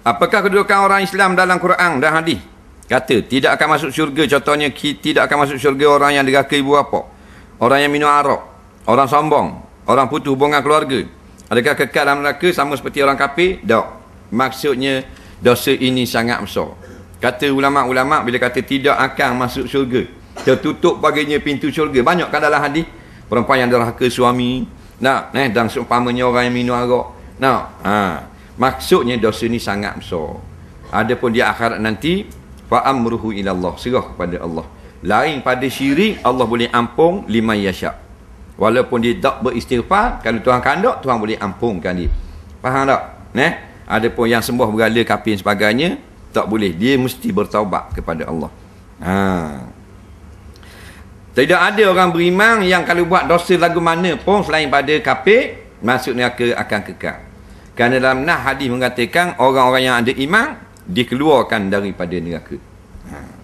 Apakah kedudukan orang Islam dalam Quran dan hadis? Kata, tidak akan masuk syurga. Contohnya, tidak akan masuk syurga orang yang deraka ibu bapa. Orang yang minum arak. Orang sombong. Orang putus hubungan keluarga. Adakah kekal dalam neraka sama seperti orang kafir? Tak. Maksudnya, dosa ini sangat besar. Kata ulama-ulama bila kata tidak akan masuk syurga. Tertutup baginya pintu syurga. Banyak kan dalam hadis. Perempuan yang deraka suami. Nah, eh, dan seumpamanya orang yang minum arak. Nah, ha. Maksudnya dosa ni sangat besar. Adapun dia akhirat nanti fa amruhu ila Allah, serah kepada Allah. Lain pada syirik Allah boleh ampung lima yasha. Walaupun dia tak beristighfar, kalau Tuhan kandak, Tuhan boleh ampungkan dia. Faham tak? Neh? Adapun yang sembah berhala kapin sebagainya, tak boleh. Dia mesti bertaubat kepada Allah. Ha. Tidak ada orang beriman yang kalau buat dosa lagu mana pun selain pada kapir masuk neraka akan kekal. Kerana dalam nah hadis mengatakan orang-orang yang ada iman dikeluarkan daripada neraka. Ha.